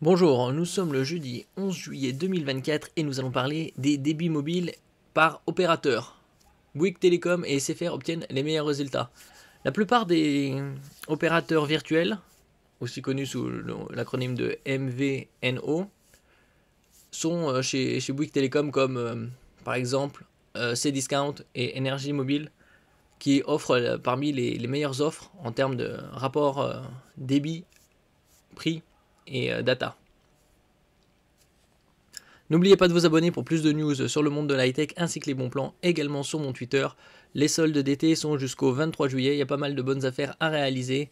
Bonjour, nous sommes le jeudi 11 juillet 2024 et nous allons parler des débits mobiles par opérateur. Bouygues Télécom et SFR obtiennent les meilleurs résultats. La plupart des opérateurs virtuels, aussi connus sous l'acronyme de MVNO, sont euh, chez, chez Bouygues Télécom comme euh, par exemple c euh, Cdiscount et Energy Mobile qui offrent parmi les, meilleures offres en termes de rapport débit-prix et euh, data. N'oubliez pas de vous abonner pour plus de news sur le monde de la high-tech ainsi que les bons plans, également sur mon Twitter. Les soldes d'été sont jusqu'au 23 juillet, il y a pas mal de bonnes affaires à réaliser.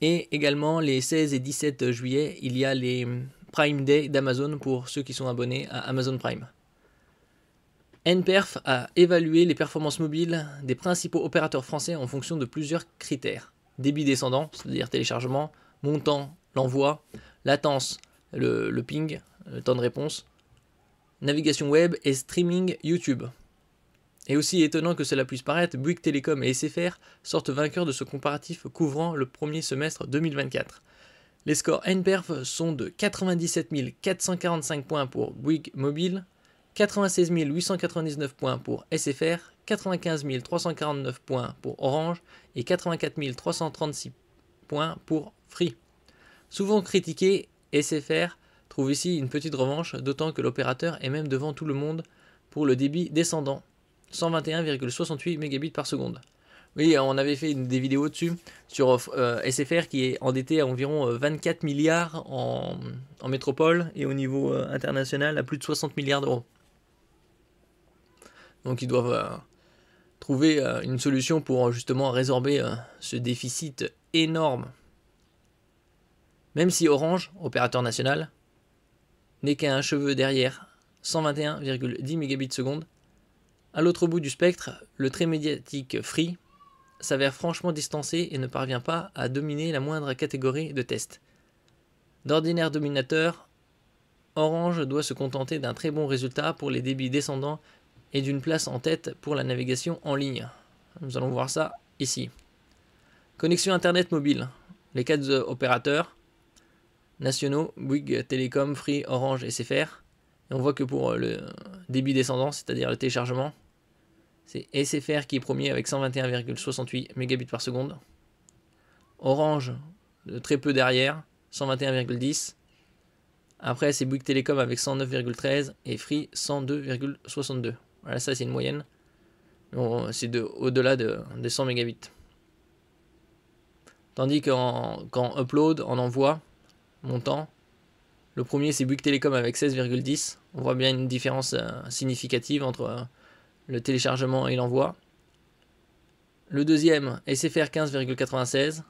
Et également les 16 et 17 juillet, il y a les hum, Prime Day d'Amazon pour ceux qui sont abonnés à Amazon Prime. NPERF a évalué les performances mobiles des principaux opérateurs français en fonction de plusieurs critères. Débit descendant, c'est-à-dire téléchargement, montant, l'envoi, latence, le, ping, le temps de réponse, navigation web et streaming YouTube. Et aussi étonnant que cela puisse paraître, Bouygues Telecom et SFR sortent vainqueurs de ce comparatif couvrant le premier semestre 2024. Les scores NPERF sont de 97 445 points pour Bouygues Mobile, 96 899 points pour SFR, 95 349 points pour Orange et 84 336 points pour Free. Souvent critiqué, SFR trouve ici une petite revanche, d'autant que l'opérateur est même devant tout le monde pour le débit descendant, 121,68 Mbps. Oui, on avait fait des vidéos dessus sur euh, SFR qui est endetté à environ 24 euh, milliards en, métropole et au niveau euh, international à plus de 60 milliards d'euros. Donc ils doivent trouver une solution pour justement résorber ce déficit énorme. Même si Orange, opérateur national, n'est qu'à un cheveu derrière 121,10 Mbps, à l'autre bout du spectre, le très médiatique Free s'avère franchement distancé et ne parvient pas à dominer la moindre catégorie de test. D'ordinaire dominateur, Orange doit se contenter d'un très bon résultat pour les débits descendants et d'une place en tête pour la navigation en ligne. Nous allons voir ça ici. Connexion Internet mobile. Les quatre opérateurs nationaux, Bouygues, Télécom, Free, Orange et SFR. on voit que pour euh, le débit descendant, c'est-à-dire le téléchargement, c'est SFR qui est premier avec 121,68 mégabits par seconde. Orange, euh, très peu derrière, 121,10. Après, c'est Bouygues Télécom avec 109,13 et Free 102,62. Voilà, ça c'est une moyenne. c'est de, au-delà de, 100 mégabits. Tandis qu'en, qu'en upload, en envoi, montant. Le premier, c'est Bouygues Telecom avec 16,10. On voit bien une différence euh, significative entre euh, le téléchargement et l'envoi. Le deuxième, SFR 15,96.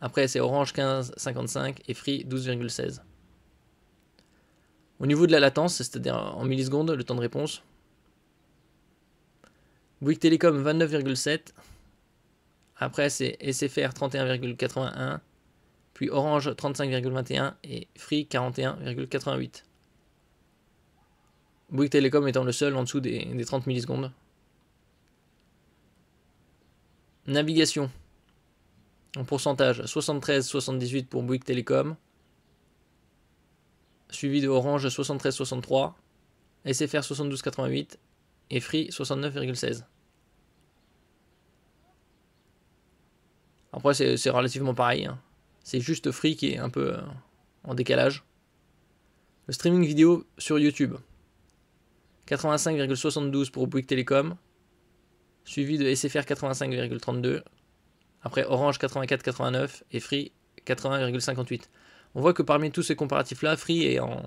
Après, c'est Orange 15,55 et Free 12,16. Au niveau de la latence, c'est-à-dire en millisecondes, le temps de réponse, Bouygues Telecom 29,7. Après, c'est SFR 31,81 puis Orange 35,21 et Free 41,88. Bouygues Télécom étant le seul en dessous des, 30 millisecondes. Navigation. En pourcentage, 73-78 pour Bouygues Télécom. Suivi de Orange 73-63. SFR 72-88. Et Free 69,16. Après, c'est relativement pareil. Hein. C'est juste Free qui est un peu euh, en décalage. Le streaming vidéo sur YouTube. 85,72 pour Bouygues Télécom, suivi de SFR 85,32, après Orange 84,89 et Free 80,58. On voit que parmi tous ces comparatifs-là, Free est, en...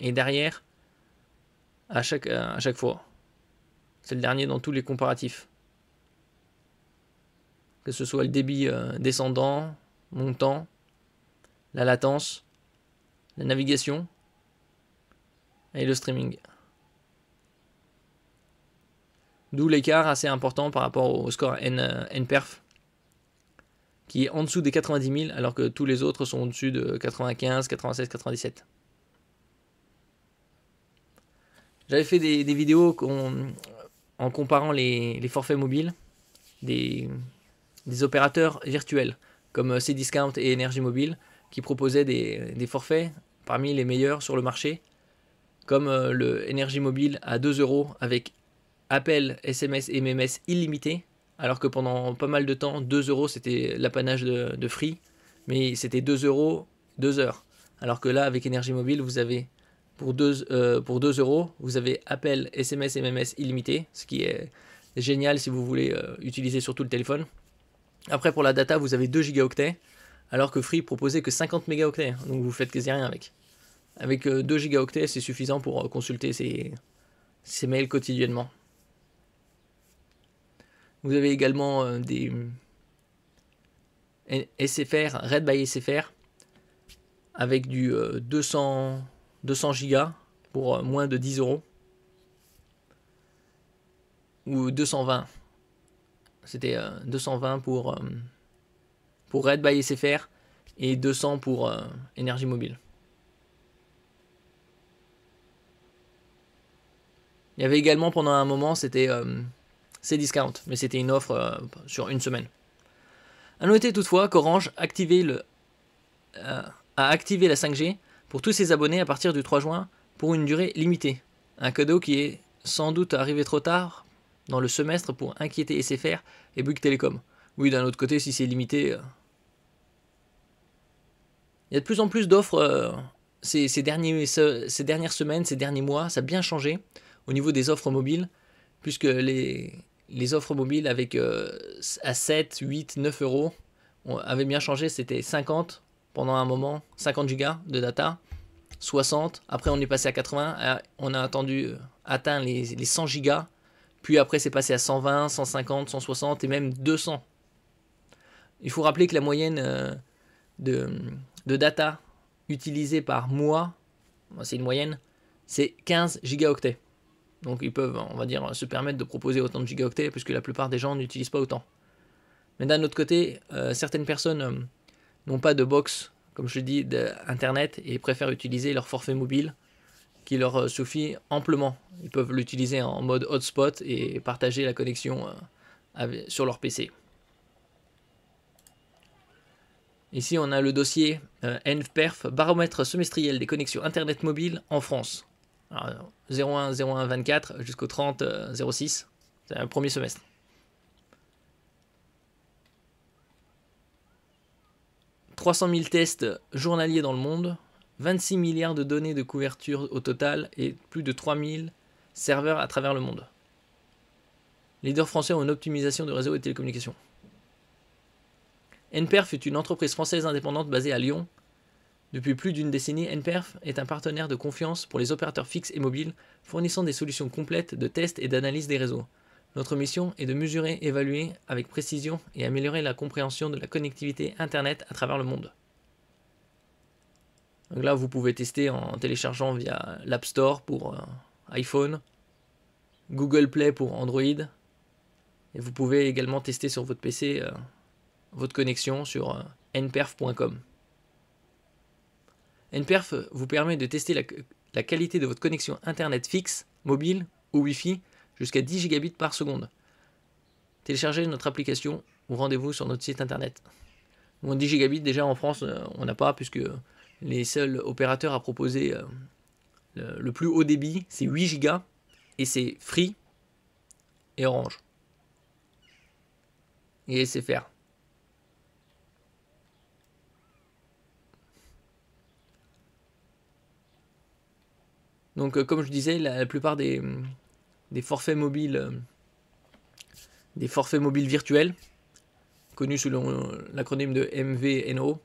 est derrière à chaque, euh, à chaque fois. C'est le dernier dans tous les comparatifs. Que ce soit le débit euh, descendant, mon temps, la latence, la navigation et le streaming. D'où l'écart assez important par rapport au score N, euh, NPerf, qui est en dessous des 90 000, alors que tous les autres sont au-dessus de 95, 96, 97. J'avais fait des, vidéos en comparant les, forfaits mobiles des opérateurs virtuels comme euh, Cdiscount et Energy Mobile, qui proposaient des, forfaits parmi les meilleurs sur le marché, comme euh, le Energy Mobile à 2 euros avec appel, SMS et MMS illimité, alors que pendant pas mal de temps, 2 euros c'était l'apanage de, Free, mais c'était 2 euros 2 heures. Alors que là, avec Energy Mobile, vous avez pour 2, euh, pour 2 euros, vous avez appel, SMS et MMS illimité, ce qui est génial si vous voulez utiliser surtout le téléphone. Après, pour la data, vous avez 2 gigaoctets, alors que Free proposait que 50 mégaoctets, hein. donc vous faites quasi rien avec. Avec 2 euh, gigaoctets, c'est suffisant pour euh, consulter ces, mails quotidiennement. Vous avez également euh, des SFR, Red by SFR, avec du 200, 200 gigas pour moins de 10 euros. Ou 220, c'était 220 euh, pour, euh, pour Red by SFR et 200 pour énergie euh, mobile. Il y avait également pendant un moment, c'était ces discount mais c'était une offre sur une semaine. A noter toutefois qu'Orange a activé la 5G pour tous ses abonnés à partir du 3 juin pour une durée limitée. Un cadeau qui est sans doute arrivé trop tard dans le semestre pour inquiéter SFR et Bouygues Télécom. Oui, d'un autre côté, si c'est limité... Euh, il y a de plus en plus d'offres euh, ces, derniers, ces dernières semaines, ces derniers mois. Ça a bien changé au niveau des offres mobiles, puisque les, les offres mobiles avec euh, à 7, 8, 9 euros on avait bien changé. C'était 50 pendant un moment, 50 gigas de data, 60. Après, on est passé à 80. On a attendu, atteint les, les 100 gigas puis après, c'est passé à 120, 150, 160 et même 200. Il faut rappeler que la moyenne euh, de, data utilisée par mois, c'est une moyenne, c'est 15 gigaoctets. Donc ils peuvent, on va dire, se permettre de proposer autant de gigaoctets, puisque la plupart des gens n'utilisent pas autant. Mais d'un autre côté, euh, certaines personnes euh, n'ont pas de box, comme je dis, d'internet, et préfèrent utiliser leur forfait mobile qui leur euh, suffit amplement. Ils peuvent l'utiliser en mode hotspot et partager la connexion euh, sur leur PC. Ici, on a le dossier ENVPERF, euh, e baromètre semestriel des connexions Internet mobile en France. 01.01.24 01 01 24 jusqu'au 30 06, c'est un premier semestre. « 300 000 tests journaliers dans le monde, 26 milliards de données de couverture au total et plus de 3000 serveurs à travers le monde. Leader français en optimisation de réseaux et télécommunications. NPERF est une entreprise française indépendante basée à Lyon. Depuis plus d'une décennie, NPERF est un partenaire de confiance pour les opérateurs fixes et mobiles, fournissant des solutions complètes de tests et d'analyse des réseaux. Notre mission est de mesurer, évaluer avec précision et améliorer la compréhension de la connectivité Internet à travers le monde. Donc là, vous pouvez tester en téléchargeant via l'App Store pour euh, iPhone, Google Play pour Android, et vous pouvez également tester sur votre PC euh, votre connexion sur euh, nperf.com. NPerf vous permet de tester la, qualité de votre connexion Internet fixe, mobile ou Wi-Fi jusqu'à 10 gigabits par seconde. Téléchargez notre application ou rendez-vous sur notre site Internet. Bon, 10 gigabits déjà en France, on n'a pas puisque les seuls opérateurs à proposer euh, le, plus haut débit, c'est 8 gigas, et c'est Free et Orange. Et c'est faire Donc, euh, comme je disais, la, plupart des, des, forfaits mobiles, euh, des forfaits mobiles virtuels, connus sous l'acronyme de MVNO,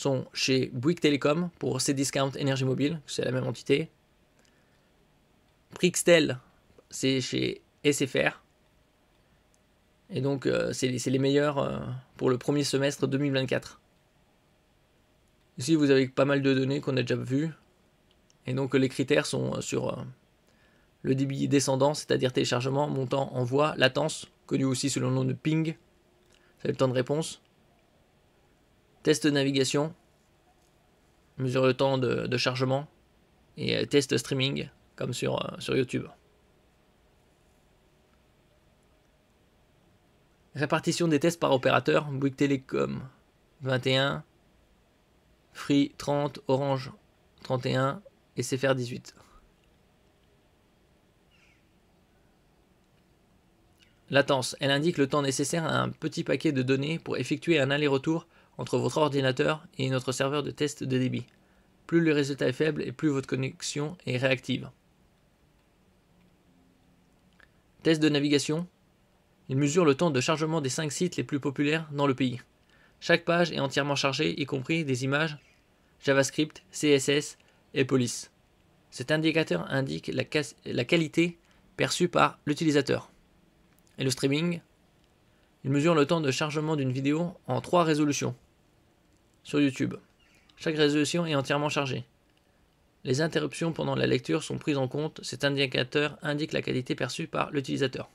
sont chez Bouygues Telecom pour discounts Énergie Mobile, c'est la même entité. Prixtel, c'est chez SFR. Et donc, euh, c'est les meilleurs euh, pour le premier semestre 2024. Ici, vous avez pas mal de données qu'on a déjà vues. Et donc, les critères sont euh, sur le débit descendant, c'est-à-dire téléchargement, montant, envoi, latence, connu aussi sous le nom de ping, c'est le temps de réponse, test navigation, mesure le temps de, chargement et euh, test streaming comme sur, euh, sur YouTube. Répartition des tests par opérateur, Bouygues Telecom 21, Free 30, Orange 31 et CFR 18. Latence, elle indique le temps nécessaire à un petit paquet de données pour effectuer un aller-retour entre votre ordinateur et notre serveur de test de débit. Plus le résultat est faible et plus votre connexion est réactive. Test de navigation. Il mesure le temps de chargement des 5 sites les plus populaires dans le pays. Chaque page est entièrement chargée, y compris des images JavaScript, CSS et police. Cet indicateur indique la, la qualité perçue par l'utilisateur. Et le streaming, il mesure le temps de chargement d'une vidéo en trois résolutions sur YouTube. Chaque résolution est entièrement chargée. Les interruptions pendant la lecture sont prises en compte, cet indicateur indique la qualité perçue par l'utilisateur.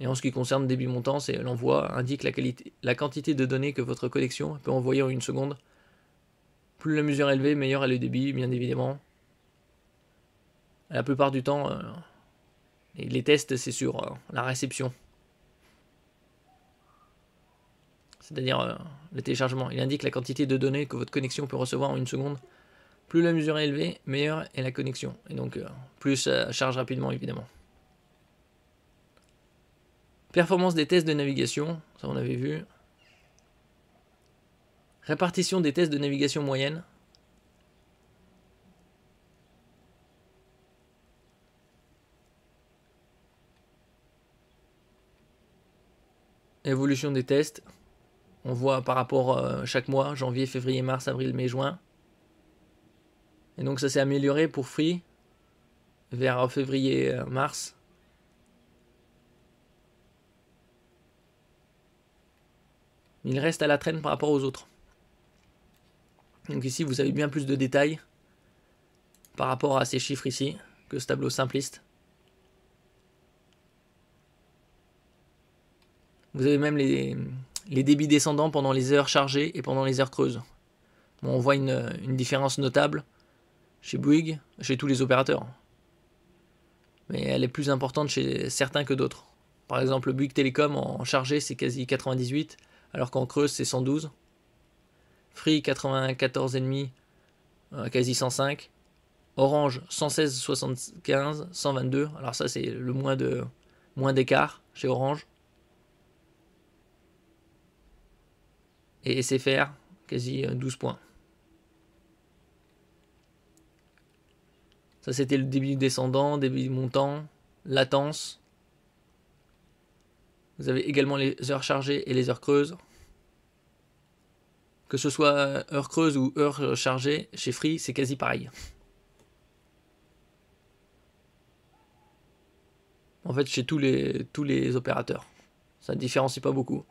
Et en ce qui concerne débit montant, c'est l'envoi indique la, qualité, la quantité de données que votre connexion peut envoyer en une seconde. Plus la mesure est élevée, meilleur est le débit, bien évidemment. La plupart du temps, euh, les tests, c'est sur euh, la réception. c'est-à-dire euh, le téléchargement. Il indique la quantité de données que votre connexion peut recevoir en une seconde. Plus la mesure est élevée, meilleure est la connexion. Et donc, euh, plus ça charge rapidement, évidemment. Performance des tests de navigation, ça on avait vu. Répartition des tests de navigation moyenne. Évolution des tests. On voit par rapport euh, chaque mois, janvier, février, mars, avril, mai, juin. Et donc ça s'est amélioré pour Free vers février, euh, mars. Il reste à la traîne par rapport aux autres. Donc ici, vous avez bien plus de détails par rapport à ces chiffres ici que ce tableau simpliste. Vous avez même les, les débits descendants pendant les heures chargées et pendant les heures creuses. on voit une, différence notable chez Bouygues, chez tous les opérateurs. Mais elle est plus importante chez certains que d'autres. Par exemple, Bouygues Télécom en chargé c'est quasi 98, alors qu'en creuse c'est 112. Free 94,5, euh, quasi 105. Orange 116,75, 122. Alors ça c'est le moins de moins d'écart chez Orange. et SFR, quasi 12 euh, points. Ça, c'était le début descendant, début montant, latence. Vous avez également les heures chargées et les heures creuses. Que ce soit euh, heure creuse ou heure euh, chargée, chez Free, c'est quasi pareil. En fait, chez tous les, tous les opérateurs. Ça ne différencie pas beaucoup.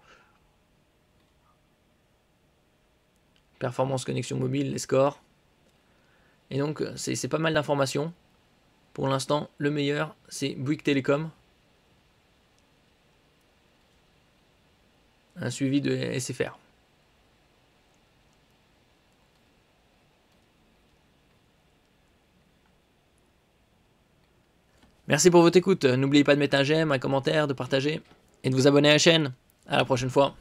performance connexion mobile, les scores. Et donc, euh, c'est pas mal d'informations. Pour l'instant, le meilleur, c'est Bouygues Télécom. Un suivi de SFR. Merci pour votre écoute. N'oubliez pas de mettre un j'aime, un commentaire, de partager et de vous abonner à la chaîne. À la prochaine fois.